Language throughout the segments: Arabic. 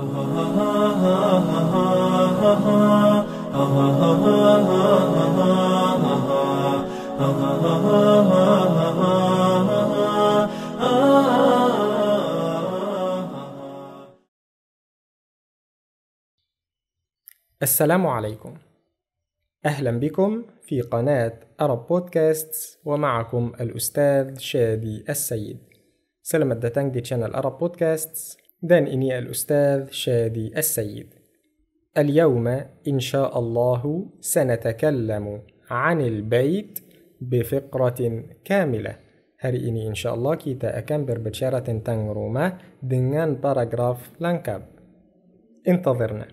السلام عليكم أهلا بكم في قناة أرب بودكاست ومعكم الأستاذ شادي السيد سلامة داتانج دي تشانل أرب بودكاست إني الأستاذ شادي السيد اليوم إن شاء الله سنتكلم عن البيت بفقرة كاملة Hari إني إن شاء الله كي تأكم tentang تنغرومة دنان paragraf لانكاب انتظرنا.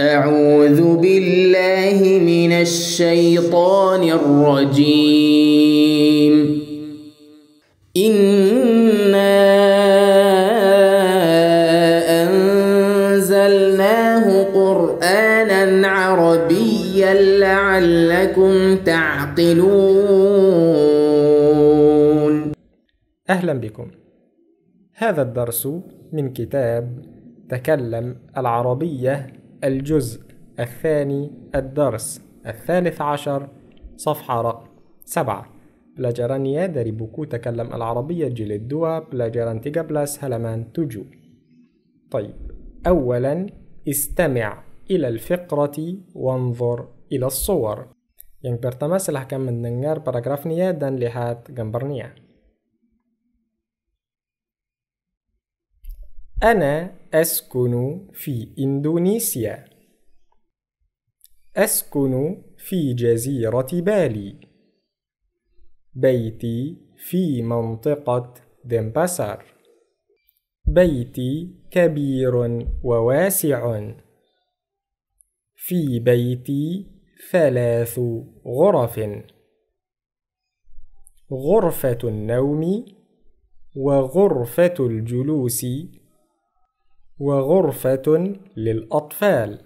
أعوذ بالله من الشيطان الرجيم. إن عربيا لعلكم تعقلون اهلا بكم هذا الدرس من كتاب تكلم العربيه الجزء الثاني الدرس الثالث عشر صفحه رقم سبعه بلاجرانيا بوكو تكلم العربية جلد دوا بلاجران تيجا بلاس هلمان توجو طيب أولا استمع إلى الفقرة وانظر إلى الصور yang pertama silahkan mendengar paragrafnya dan lihat gambarnya أنا أسكن في إندونيسيا. أسكن في جزيرة بالي. بيتي في منطقة دمبسر. بيتي كبير وواسع. في بيتي ثلاث غرف غرفة النوم وغرفة الجلوس وغرفة للأطفال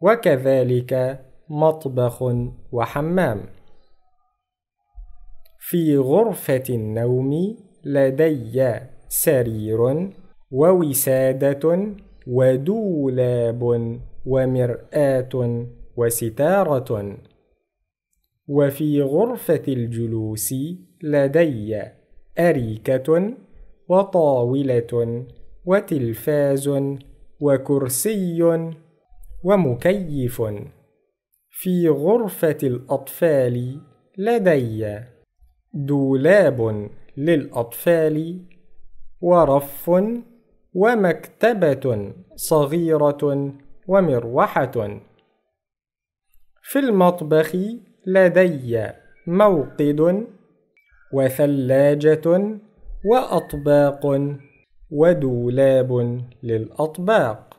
وكذلك مطبخ وحمام في غرفة النوم لدي سرير ووسادة ودولاب ومراه وستاره وفي غرفه الجلوس لدي اريكه وطاوله وتلفاز وكرسي ومكيف في غرفه الاطفال لدي دولاب للاطفال ورف ومكتبه صغيره ومروحة في المطبخ لدي موقد وثلاجة وأطباق ودولاب للأطباق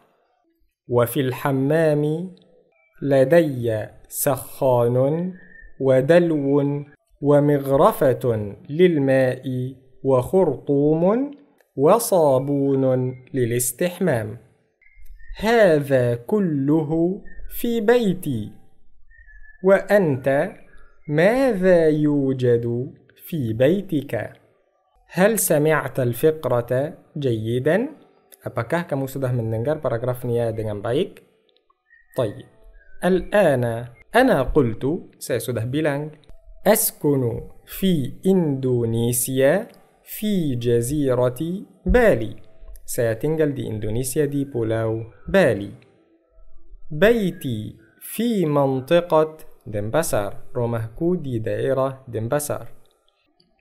وفي الحمام لدي سخان ودلو ومغرفة للماء وخرطوم وصابون للاستحمام هذا كله في بيتي وانت ماذا يوجد في بيتك هل سمعت الفقرة جيدا apakah kamu sudah mendengar paragrafnya dengan baik طيب الآن أنا قلت saya sudah bilang أسكن في إندونيسيا في جزيرة بالي سيتنجل دي إندونيسيا دي بولاو بالي بيتي في منطقة دمبسار رومهكو دي دائرة دمبسار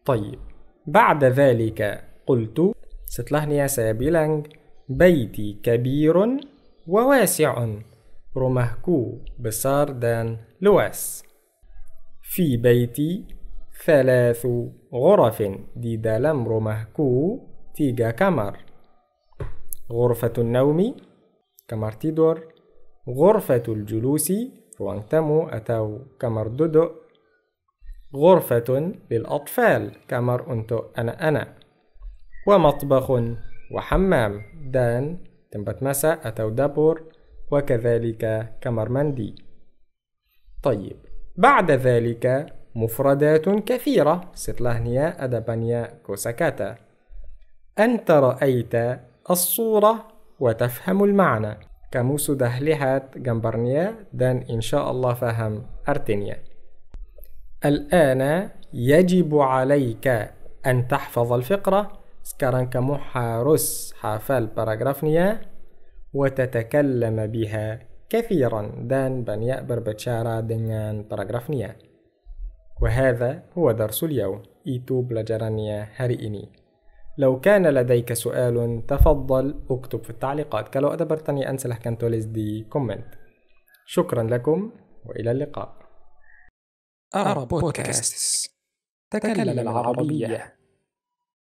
طيب بعد ذلك قلت ستلهنيا سابيلانج بيتي كبير وواسع رومهكو بسار دان لواس في بيتي ثلاث غرف دي دالم رومهكو تيجا كامر غرفة النوم كمارتيدور غرفة الجلوس روانتامو أتاو دودو غرفة للأطفال كمر أنتو أنا أنا ومطبخ وحمام دان تنبت مساء أتاو دابور وكذلك مندي طيب بعد ذلك مفردات كثيرة ستلاهنيا أدبانيا كوساكاتا أنت رأيت الصورة وتفهم المعنى كموسو دهلهات جمبرنيا دان إن شاء الله فهم أرتينيا الآن يجب عليك أن تحفظ الفقرة سكران كمحارس حافال باراغرافنيا وتتكلم بها كثيرا دان بنيا بربتشارا دنيان باراغرافنيا وهذا هو درس اليوم itu pelajarannya هاري ini. لو كان لديك سؤال تفضل اكتب في التعليقات كلو أدبرتني انسى أنسلح كنتوليز دي كومنت شكرا لكم وإلى اللقاء أرى بودكاست تكلم العربية